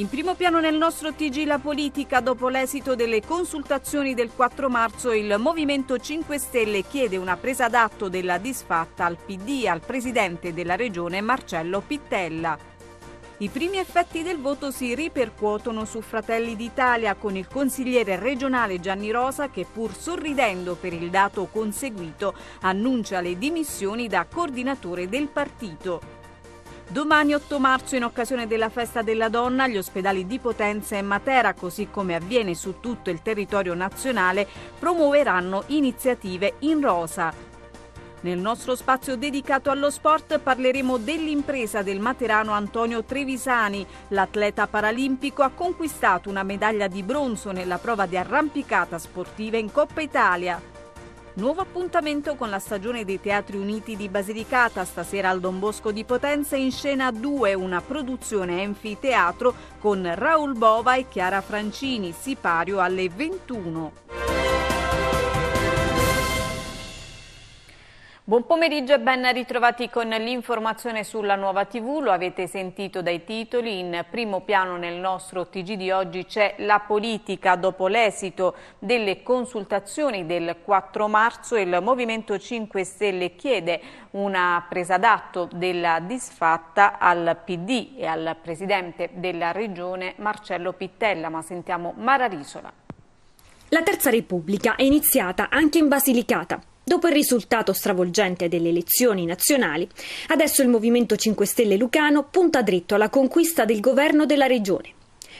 In primo piano nel nostro TG la politica, dopo l'esito delle consultazioni del 4 marzo, il Movimento 5 Stelle chiede una presa d'atto della disfatta al PD, al presidente della regione Marcello Pittella. I primi effetti del voto si ripercuotono su Fratelli d'Italia con il consigliere regionale Gianni Rosa che pur sorridendo per il dato conseguito annuncia le dimissioni da coordinatore del partito. Domani 8 marzo, in occasione della festa della donna, gli ospedali di Potenza e Matera, così come avviene su tutto il territorio nazionale, promuoveranno iniziative in rosa. Nel nostro spazio dedicato allo sport parleremo dell'impresa del materano Antonio Trevisani. L'atleta paralimpico ha conquistato una medaglia di bronzo nella prova di arrampicata sportiva in Coppa Italia. Nuovo appuntamento con la stagione dei Teatri Uniti di Basilicata, stasera al Don Bosco di Potenza in scena 2, una produzione Enfiteatro con Raul Bova e Chiara Francini, sipario alle 21. Buon pomeriggio e ben ritrovati con l'informazione sulla nuova TV, lo avete sentito dai titoli, in primo piano nel nostro TG di oggi c'è la politica dopo l'esito delle consultazioni del 4 marzo, il Movimento 5 Stelle chiede una presa d'atto della disfatta al PD e al Presidente della Regione Marcello Pittella, ma sentiamo Mara Risola. La Terza Repubblica è iniziata anche in Basilicata. Dopo il risultato stravolgente delle elezioni nazionali, adesso il Movimento 5 Stelle Lucano punta dritto alla conquista del governo della regione.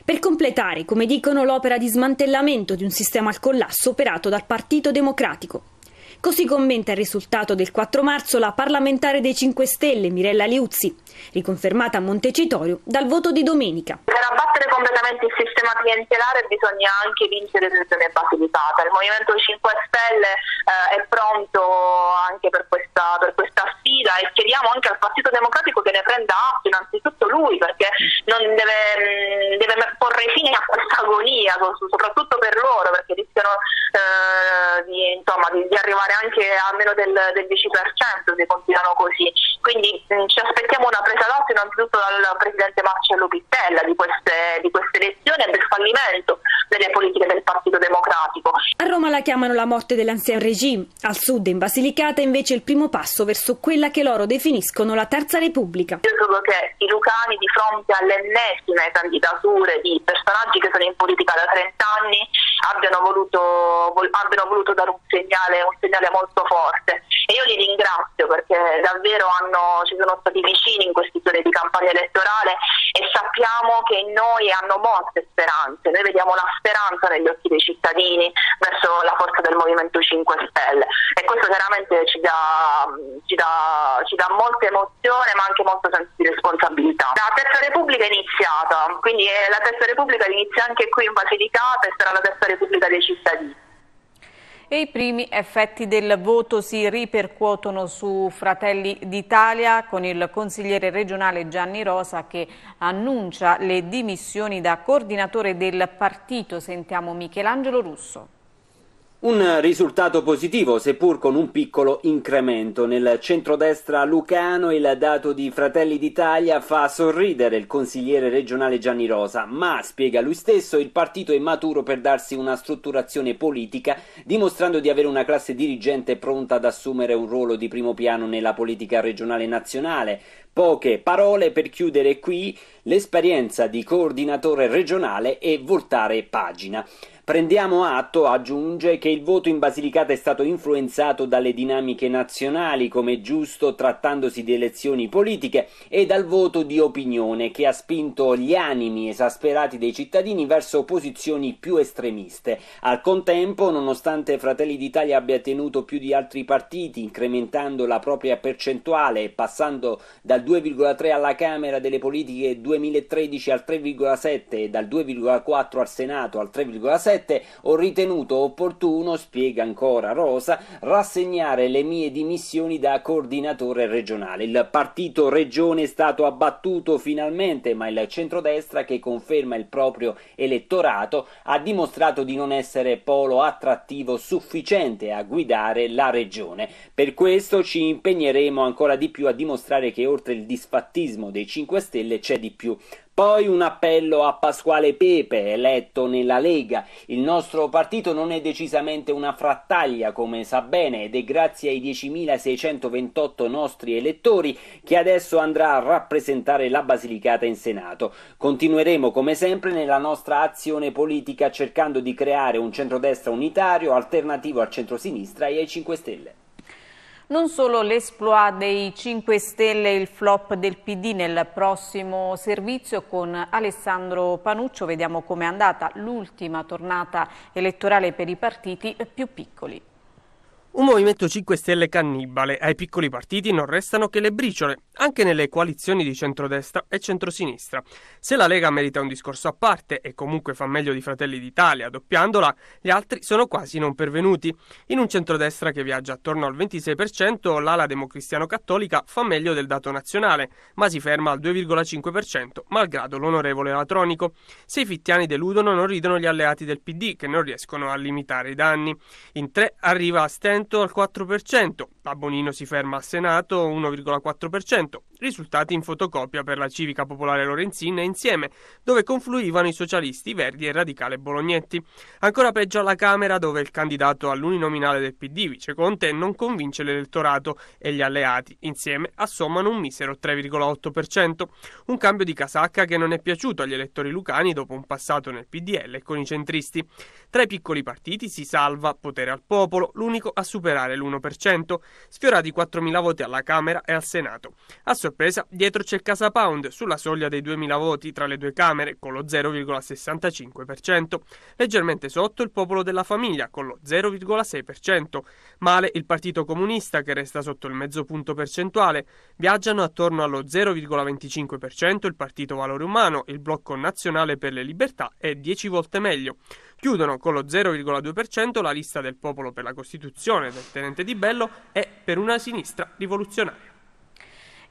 Per completare, come dicono, l'opera di smantellamento di un sistema al collasso operato dal Partito Democratico. Così commenta il risultato del 4 marzo la parlamentare dei 5 Stelle Mirella Liuzzi, riconfermata a Montecitorio dal voto di domenica. Per abbattere completamente il sistema clientelare bisogna anche vincere l'elezione Basilicata. Il Movimento 5 Stelle eh, è pronto anche per questa, per questa sfida e chiediamo anche al Partito Democratico che ne prenda atto innanzitutto lui perché non deve, mm, deve porre fine a questa agonia soprattutto per loro perché rischiano eh, di, insomma, di, di arrivare arrivare cioè anche a meno del, del 10% se continuano così. Quindi mh, mm, ci aspettiamo una presa d'atto innanzitutto dal presidente Marcello Pittella di queste, di queste elezioni e del fallimento delle politiche del Partito Democratico. A Roma la chiamano la morte dell'ancien regime, al sud in Basilicata invece il primo passo verso quella che loro definiscono la Terza Repubblica. Io credo che i lucani di fronte alle ennesime candidature di personaggi che sono in politica da 30 anni abbiano voluto, abbiano voluto dare un segnale, un segnale Italia molto forte e io li ringrazio perché davvero hanno, ci sono stati vicini in questi giorni di campagna elettorale e sappiamo che in noi hanno molte speranze, noi vediamo la speranza negli occhi dei cittadini verso la forza del Movimento 5 Stelle e questo chiaramente ci dà, ci dà, ci dà molta emozione ma anche molto senso di responsabilità. La Terza Repubblica è iniziata, quindi la Terza Repubblica inizia anche qui in Basilicata e sarà la Terza Repubblica dei cittadini e i primi effetti del voto si ripercuotono su Fratelli d'Italia con il consigliere regionale Gianni Rosa che annuncia le dimissioni da coordinatore del partito. Sentiamo Michelangelo Russo. Un risultato positivo, seppur con un piccolo incremento. Nel centrodestra lucano il dato di Fratelli d'Italia fa sorridere il consigliere regionale Gianni Rosa, ma, spiega lui stesso, il partito è maturo per darsi una strutturazione politica, dimostrando di avere una classe dirigente pronta ad assumere un ruolo di primo piano nella politica regionale nazionale. Poche parole per chiudere qui l'esperienza di coordinatore regionale e voltare pagina. Prendiamo atto, aggiunge, che il voto in Basilicata è stato influenzato dalle dinamiche nazionali, come giusto trattandosi di elezioni politiche, e dal voto di opinione che ha spinto gli animi esasperati dei cittadini verso posizioni più estremiste. Al contempo, nonostante Fratelli d'Italia abbia tenuto più di altri partiti, incrementando la propria percentuale e passando dal 2,3 alla Camera delle politiche 2013 al 3,7 e dal 2,4 al Senato al 3,7, 2017 ho ritenuto opportuno, spiega ancora Rosa, rassegnare le mie dimissioni da coordinatore regionale. Il partito regione è stato abbattuto finalmente, ma il centrodestra che conferma il proprio elettorato ha dimostrato di non essere polo attrattivo sufficiente a guidare la regione. Per questo ci impegneremo ancora di più a dimostrare che oltre il disfattismo dei 5 Stelle c'è di più. Poi un appello a Pasquale Pepe, eletto nella Lega. Il nostro partito non è decisamente una frattaglia, come sa bene, ed è grazie ai 10.628 nostri elettori che adesso andrà a rappresentare la Basilicata in Senato. Continueremo come sempre nella nostra azione politica cercando di creare un centrodestra unitario alternativo al centrosinistra e ai 5 Stelle. Non solo l'esploit dei 5 Stelle e il flop del PD nel prossimo servizio con Alessandro Panuccio, vediamo com'è andata l'ultima tornata elettorale per i partiti più piccoli. Un Movimento 5 Stelle cannibale, ai piccoli partiti non restano che le briciole, anche nelle coalizioni di centrodestra e centrosinistra. Se la Lega merita un discorso a parte e comunque fa meglio di Fratelli d'Italia, doppiandola, gli altri sono quasi non pervenuti. In un centrodestra che viaggia attorno al 26%, l'ala democristiano-cattolica fa meglio del dato nazionale, ma si ferma al 2,5%, malgrado l'onorevole Latronico. Se i fittiani deludono non ridono gli alleati del PD, che non riescono a limitare i danni. In tre arriva a Sten al 4%, a Bonino si ferma al Senato 1,4%, risultati in fotocopia per la Civica Popolare Lorenzina insieme, dove confluivano i socialisti Verdi e Radicale Bolognetti. Ancora peggio alla Camera, dove il candidato all'uninominale del PD, Vice Conte, non convince l'elettorato e gli alleati insieme assommano un misero 3,8%. Un cambio di casacca che non è piaciuto agli elettori lucani dopo un passato nel PDL con i centristi. Tra i piccoli partiti si salva Potere al Popolo, l'unico a superare l'1%, sfiorati 4.000 voti alla Camera e al Senato. A sorpresa, dietro c'è Casa Pound, sulla soglia dei 2000 voti tra le due Camere, con lo 0,65%. Leggermente sotto il Popolo della Famiglia, con lo 0,6%. Male il Partito Comunista, che resta sotto il mezzo punto percentuale. Viaggiano attorno allo 0,25% il Partito Valore Umano, il Blocco Nazionale per le Libertà e 10 volte meglio. Chiudono con lo 0,2% la lista del Popolo per la Costituzione del Tenente Di Bello e per una sinistra rivoluzionaria.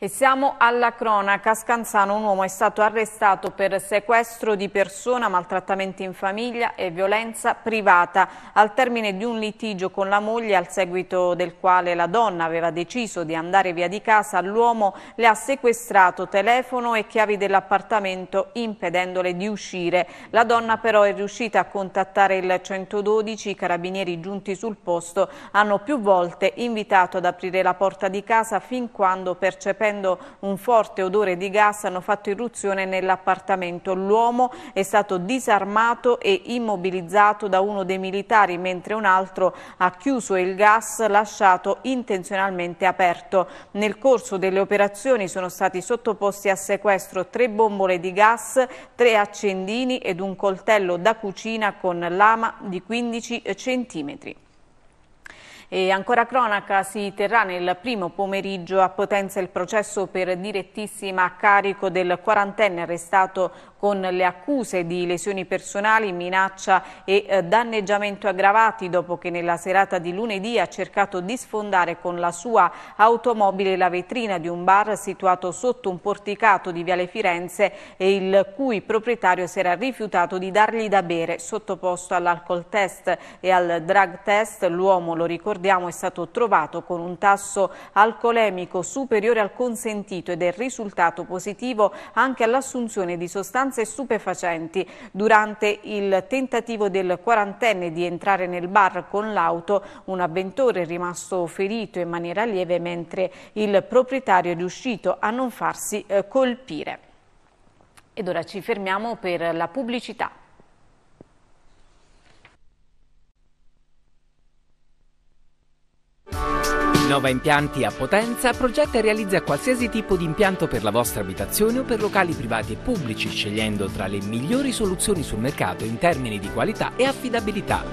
E siamo alla cronaca. Scanzano un uomo è stato arrestato per sequestro di persona, maltrattamenti in famiglia e violenza privata al termine di un litigio con la moglie al seguito del quale la donna aveva deciso di andare via di casa. L'uomo le ha sequestrato telefono e chiavi dell'appartamento impedendole di uscire. La donna però è riuscita a contattare il 112. I carabinieri giunti sul posto hanno più volte invitato ad aprire la porta di casa fin quando percependo sentendo un forte odore di gas hanno fatto irruzione nell'appartamento. L'uomo è stato disarmato e immobilizzato da uno dei militari mentre un altro ha chiuso il gas lasciato intenzionalmente aperto. Nel corso delle operazioni sono stati sottoposti a sequestro tre bombole di gas, tre accendini ed un coltello da cucina con lama di 15 centimetri. E ancora cronaca si terrà nel primo pomeriggio a Potenza il processo per direttissima a carico del quarantenne arrestato con le accuse di lesioni personali, minaccia e eh, danneggiamento aggravati dopo che nella serata di lunedì ha cercato di sfondare con la sua automobile la vetrina di un bar situato sotto un porticato di Viale Firenze e il cui proprietario si era rifiutato di dargli da bere sottoposto all'alcol test e al drug test. L'uomo, lo ricordava, ricordiamo è stato trovato con un tasso alcolemico superiore al consentito ed è risultato positivo anche all'assunzione di sostanze stupefacenti. Durante il tentativo del quarantenne di entrare nel bar con l'auto, un avventore è rimasto ferito in maniera lieve mentre il proprietario è riuscito a non farsi eh, colpire. Ed ora ci fermiamo per la pubblicità. Innova Impianti a Potenza progetta e realizza qualsiasi tipo di impianto per la vostra abitazione o per locali privati e pubblici, scegliendo tra le migliori soluzioni sul mercato in termini di qualità e affidabilità.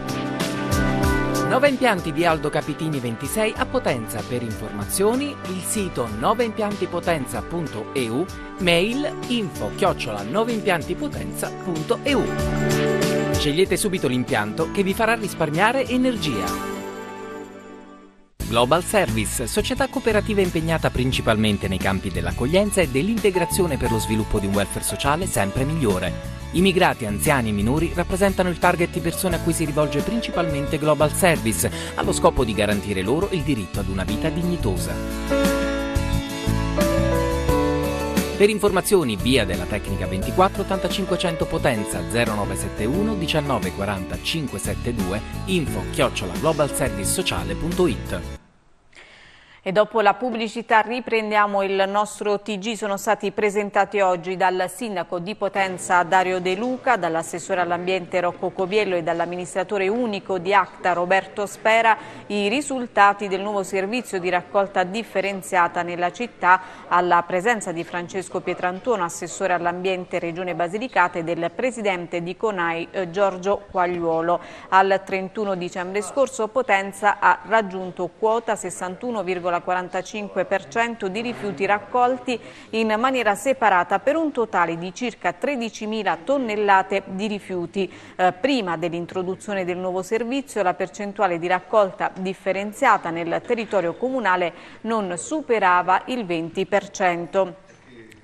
Nova Impianti di Aldo Capitini 26 a Potenza. Per informazioni il sito novaimpiantipotenza.eu, mail info chiocciola novaimpiantipotenza.eu. Scegliete subito l'impianto che vi farà risparmiare energia. Global Service, società cooperativa impegnata principalmente nei campi dell'accoglienza e dell'integrazione per lo sviluppo di un welfare sociale sempre migliore. Immigrati, anziani e minori rappresentano il target di persone a cui si rivolge principalmente Global Service, allo scopo di garantire loro il diritto ad una vita dignitosa. Per informazioni via della Tecnica 24 8500 Potenza 0971 1940 572 info chiocciola e dopo la pubblicità riprendiamo il nostro TG, sono stati presentati oggi dal sindaco di Potenza Dario De Luca, dall'assessore all'ambiente Rocco Cobiello e dall'amministratore unico di Acta Roberto Spera i risultati del nuovo servizio di raccolta differenziata nella città alla presenza di Francesco Pietrantuono, assessore all'ambiente Regione Basilicata e del presidente di Conai eh, Giorgio Quagliuolo. Al 31 dicembre scorso Potenza ha raggiunto quota 61,5 l'85% di rifiuti raccolti in maniera separata per un totale di circa 13.000 tonnellate di rifiuti. Eh, prima dell'introduzione del nuovo servizio la percentuale di raccolta differenziata nel territorio comunale non superava il 20%.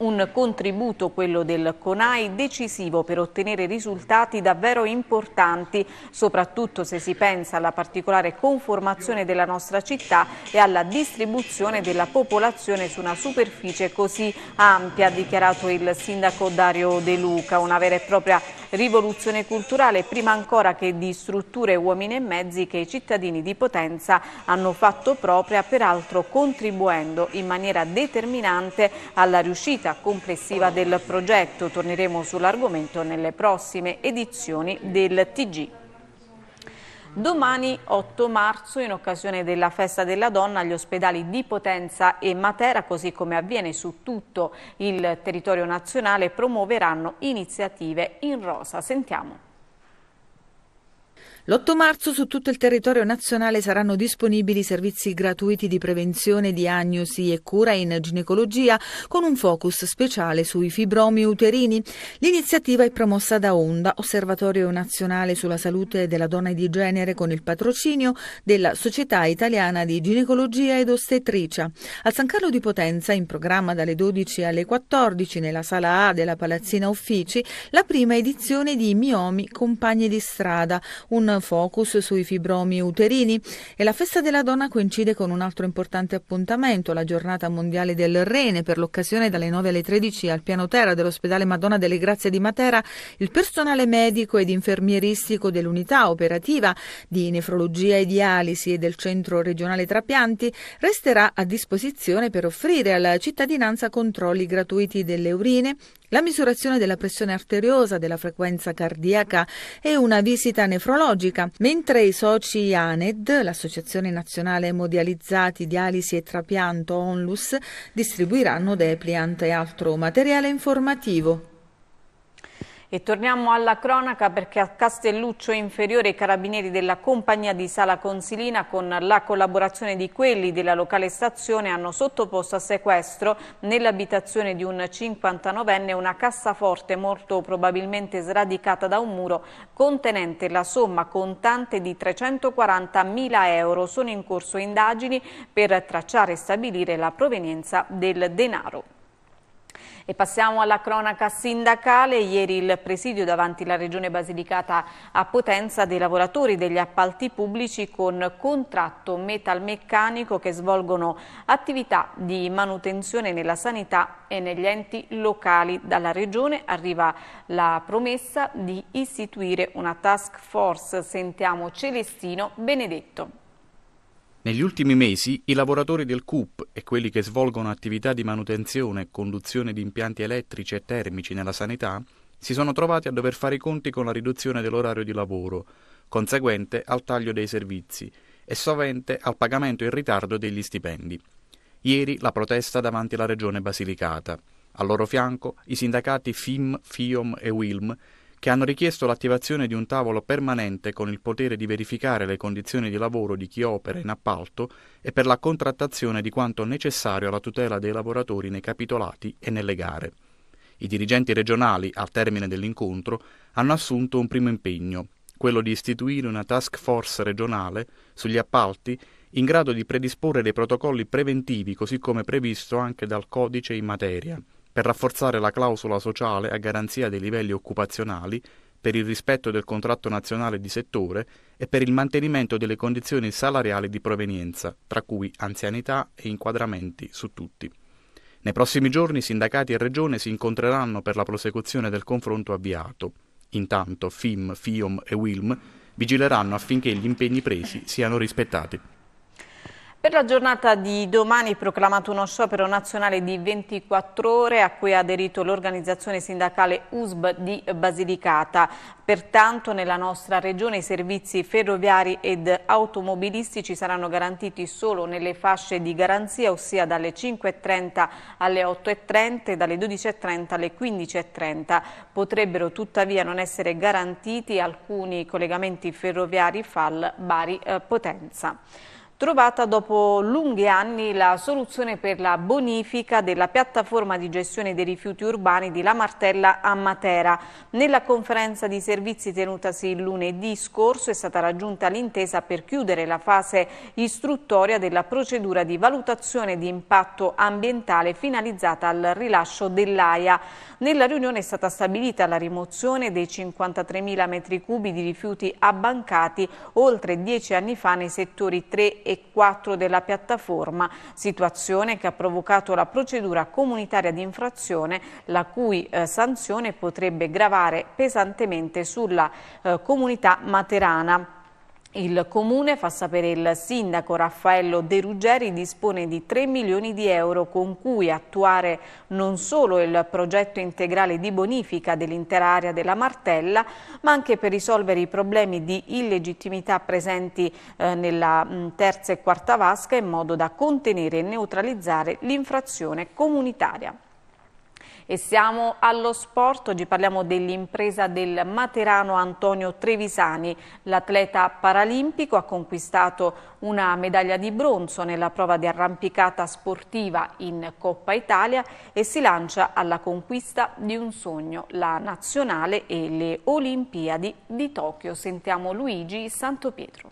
Un contributo, quello del CONAI, decisivo per ottenere risultati davvero importanti, soprattutto se si pensa alla particolare conformazione della nostra città e alla distribuzione della popolazione su una superficie così ampia, ha dichiarato il sindaco Dario De Luca, una vera e propria rivoluzione culturale, prima ancora che di strutture, uomini e mezzi che i cittadini di Potenza hanno fatto propria, peraltro contribuendo in maniera determinante alla riuscita complessiva del progetto. Torneremo sull'argomento nelle prossime edizioni del TG. Domani 8 marzo, in occasione della festa della donna, agli ospedali di Potenza e Matera, così come avviene su tutto il territorio nazionale, promuoveranno iniziative in rosa. Sentiamo. L'8 marzo su tutto il territorio nazionale saranno disponibili servizi gratuiti di prevenzione, diagnosi e cura in ginecologia con un focus speciale sui fibromi uterini. L'iniziativa è promossa da Onda, Osservatorio Nazionale sulla Salute della Donna e di Genere con il patrocinio della Società Italiana di Ginecologia ed Ostetricia. A San Carlo di Potenza, in programma dalle 12 alle 14 nella sala A della Palazzina Uffici, la prima edizione di Miomi Compagni di Strada, un focus sui fibromi uterini e la festa della donna coincide con un altro importante appuntamento, la giornata mondiale del rene. Per l'occasione dalle 9 alle 13 al piano terra dell'ospedale Madonna delle Grazie di Matera, il personale medico ed infermieristico dell'unità operativa di nefrologia e dialisi e del centro regionale trapianti resterà a disposizione per offrire alla cittadinanza controlli gratuiti delle urine, la misurazione della pressione arteriosa, della frequenza cardiaca e una visita nefrologica, mentre i soci ANED, l'Associazione Nazionale Emodializzati, Dialisi e Trapianto ONLUS, distribuiranno depliant e altro materiale informativo. E torniamo alla cronaca perché a Castelluccio Inferiore i carabinieri della compagnia di Sala Consilina con la collaborazione di quelli della locale stazione hanno sottoposto a sequestro nell'abitazione di un 59enne una cassaforte molto probabilmente sradicata da un muro contenente la somma contante di 340.000 euro. Sono in corso indagini per tracciare e stabilire la provenienza del denaro. E passiamo alla cronaca sindacale. Ieri il presidio davanti alla Regione Basilicata a Potenza dei lavoratori degli appalti pubblici con contratto metalmeccanico che svolgono attività di manutenzione nella sanità e negli enti locali. Dalla Regione arriva la promessa di istituire una task force. Sentiamo Celestino Benedetto. Negli ultimi mesi i lavoratori del CUP e quelli che svolgono attività di manutenzione e conduzione di impianti elettrici e termici nella sanità si sono trovati a dover fare i conti con la riduzione dell'orario di lavoro, conseguente al taglio dei servizi e sovente al pagamento in ritardo degli stipendi. Ieri la protesta davanti alla regione Basilicata. Al loro fianco i sindacati FIM, FIOM e WILM che hanno richiesto l'attivazione di un tavolo permanente con il potere di verificare le condizioni di lavoro di chi opera in appalto e per la contrattazione di quanto necessario alla tutela dei lavoratori nei capitolati e nelle gare. I dirigenti regionali, al termine dell'incontro, hanno assunto un primo impegno, quello di istituire una task force regionale sugli appalti in grado di predisporre dei protocolli preventivi così come previsto anche dal codice in materia per rafforzare la clausola sociale a garanzia dei livelli occupazionali, per il rispetto del contratto nazionale di settore e per il mantenimento delle condizioni salariali di provenienza, tra cui anzianità e inquadramenti su tutti. Nei prossimi giorni sindacati e regione si incontreranno per la prosecuzione del confronto avviato. Intanto FIM, FIOM e WILM vigileranno affinché gli impegni presi siano rispettati. Per la giornata di domani è proclamato uno sciopero nazionale di 24 ore a cui ha aderito l'organizzazione sindacale USB di Basilicata. Pertanto nella nostra regione i servizi ferroviari ed automobilistici saranno garantiti solo nelle fasce di garanzia, ossia dalle 5.30 alle 8.30 e dalle 12.30 alle 15.30. Potrebbero tuttavia non essere garantiti alcuni collegamenti ferroviari FAL Bari-Potenza. Eh, trovata dopo lunghi anni la soluzione per la bonifica della piattaforma di gestione dei rifiuti urbani di La Martella a Matera. Nella conferenza di servizi tenutasi il lunedì scorso è stata raggiunta l'intesa per chiudere la fase istruttoria della procedura di valutazione di impatto ambientale finalizzata al rilascio dell'AIA. Nella riunione è stata stabilita la rimozione dei 53.000 metri cubi di rifiuti abbancati oltre dieci anni fa nei settori 3 e e 4 della piattaforma, situazione che ha provocato la procedura comunitaria di infrazione, la cui eh, sanzione potrebbe gravare pesantemente sulla eh, comunità materana. Il Comune, fa sapere il Sindaco Raffaello De Ruggeri, dispone di 3 milioni di euro con cui attuare non solo il progetto integrale di bonifica dell'intera area della Martella, ma anche per risolvere i problemi di illegittimità presenti eh, nella mm, terza e quarta vasca in modo da contenere e neutralizzare l'infrazione comunitaria. E siamo allo sport, oggi parliamo dell'impresa del materano Antonio Trevisani. L'atleta paralimpico ha conquistato una medaglia di bronzo nella prova di arrampicata sportiva in Coppa Italia e si lancia alla conquista di un sogno, la nazionale e le Olimpiadi di Tokyo. Sentiamo Luigi Santopietro.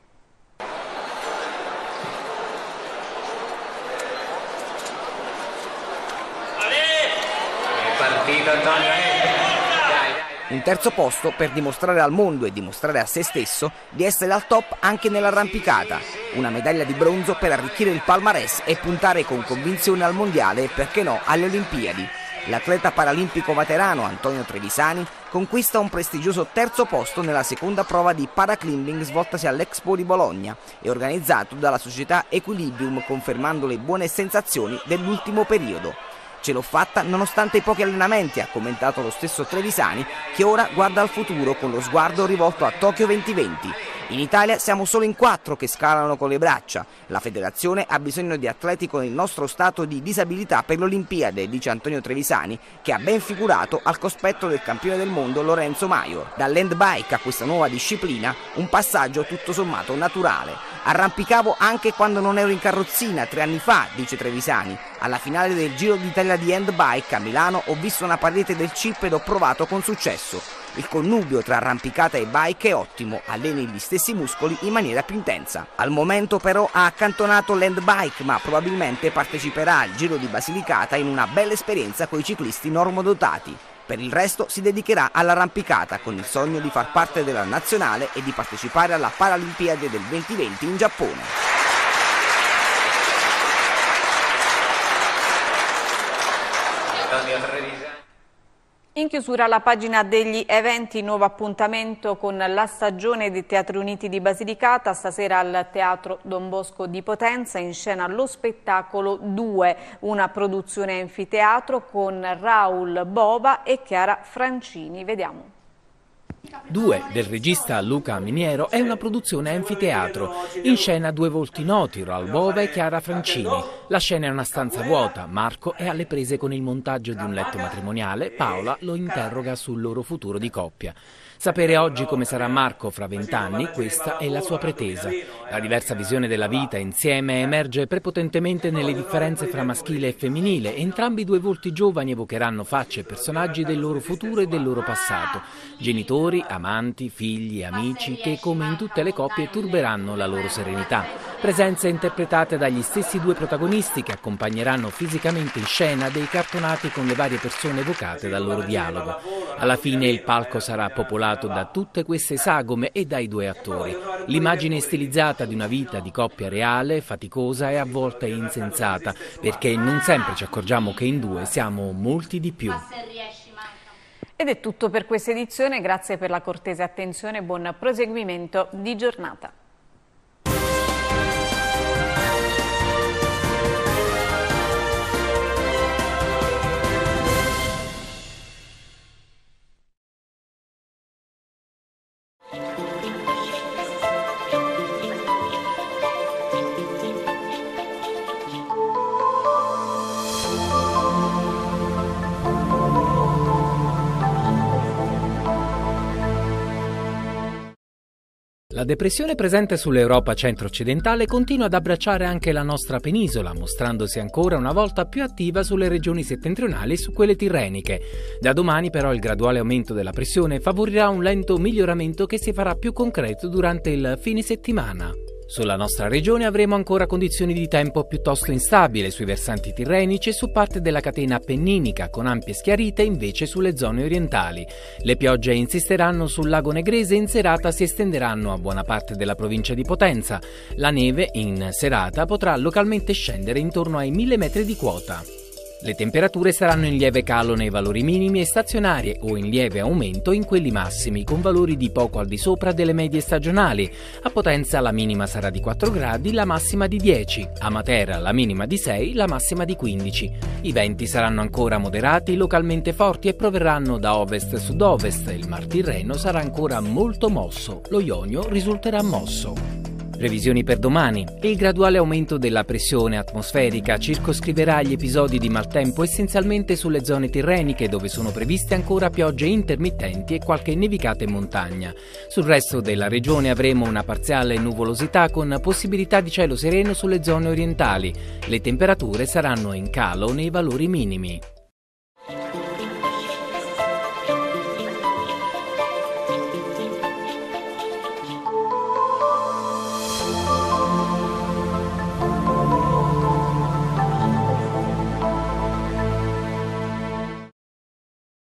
Un terzo posto per dimostrare al mondo e dimostrare a se stesso di essere al top anche nell'arrampicata. Una medaglia di bronzo per arricchire il palmarès e puntare con convinzione al mondiale e perché no alle Olimpiadi. L'atleta paralimpico veterano Antonio Trevisani conquista un prestigioso terzo posto nella seconda prova di paraclimbing svoltasi all'Expo di Bologna e organizzato dalla società Equilibrium confermando le buone sensazioni dell'ultimo periodo. Ce l'ho fatta nonostante i pochi allenamenti, ha commentato lo stesso Trevisani, che ora guarda al futuro con lo sguardo rivolto a Tokyo 2020. In Italia siamo solo in quattro che scalano con le braccia. La federazione ha bisogno di atleti con il nostro stato di disabilità per l'Olimpiade, dice Antonio Trevisani, che ha ben figurato al cospetto del campione del mondo Lorenzo Maior. Dall'handbike a questa nuova disciplina, un passaggio tutto sommato naturale. Arrampicavo anche quando non ero in carrozzina tre anni fa, dice Trevisani. Alla finale del Giro d'Italia di handbike a Milano ho visto una parete del chip ed ho provato con successo. Il connubio tra arrampicata e bike è ottimo, alleni gli stessi muscoli in maniera più intensa. Al momento però ha accantonato land bike, ma probabilmente parteciperà al Giro di Basilicata in una bella esperienza con i ciclisti normodotati. Per il resto si dedicherà all'arrampicata con il sogno di far parte della nazionale e di partecipare alla Paralimpiade del 2020 in Giappone. Daniel Redis in chiusura la pagina degli eventi, nuovo appuntamento con la stagione dei Teatri Uniti di Basilicata, stasera al Teatro Don Bosco di Potenza, in scena lo spettacolo 2, una produzione anfiteatro con Raul Bova e Chiara Francini. Vediamo. 2 del regista Luca Miniero è una produzione a anfiteatro. In scena due volti noti, Ralbova e Chiara Francini. La scena è una stanza vuota, Marco è alle prese con il montaggio di un letto matrimoniale, Paola lo interroga sul loro futuro di coppia. Sapere oggi come sarà Marco fra vent'anni, questa è la sua pretesa. La diversa visione della vita insieme emerge prepotentemente nelle differenze fra maschile e femminile. Entrambi due volti giovani evocheranno facce e personaggi del loro futuro e del loro passato. Genitori, amanti, figli, amici che, come in tutte le coppie, turberanno la loro serenità presenze interpretate dagli stessi due protagonisti che accompagneranno fisicamente in scena dei cartonati con le varie persone evocate dal loro dialogo. Alla fine il palco sarà popolato da tutte queste sagome e dai due attori. L'immagine stilizzata di una vita di coppia reale, faticosa e a volte insensata, perché non sempre ci accorgiamo che in due siamo molti di più. Ed è tutto per questa edizione, grazie per la cortese attenzione e buon proseguimento di giornata. La depressione presente sull'Europa centro-occidentale continua ad abbracciare anche la nostra penisola, mostrandosi ancora una volta più attiva sulle regioni settentrionali e su quelle tirreniche. Da domani però il graduale aumento della pressione favorirà un lento miglioramento che si farà più concreto durante il fine settimana. Sulla nostra regione avremo ancora condizioni di tempo piuttosto instabile sui versanti tirrenici e su parte della catena appenninica, con ampie schiarite invece sulle zone orientali. Le piogge insisteranno sul lago Negrese e in serata si estenderanno a buona parte della provincia di Potenza. La neve in serata potrà localmente scendere intorno ai 1000 metri di quota. Le temperature saranno in lieve calo nei valori minimi e stazionarie o in lieve aumento in quelli massimi, con valori di poco al di sopra delle medie stagionali. A Potenza la minima sarà di 4 gradi, la massima di 10. A Matera la minima di 6, la massima di 15. I venti saranno ancora moderati, localmente forti e proverranno da ovest-sud-ovest. Il Mar Tirreno sarà ancora molto mosso, lo Ionio risulterà mosso. Previsioni per domani. Il graduale aumento della pressione atmosferica circoscriverà gli episodi di maltempo essenzialmente sulle zone tirreniche dove sono previste ancora piogge intermittenti e qualche nevicata in montagna. Sul resto della regione avremo una parziale nuvolosità con possibilità di cielo sereno sulle zone orientali. Le temperature saranno in calo nei valori minimi.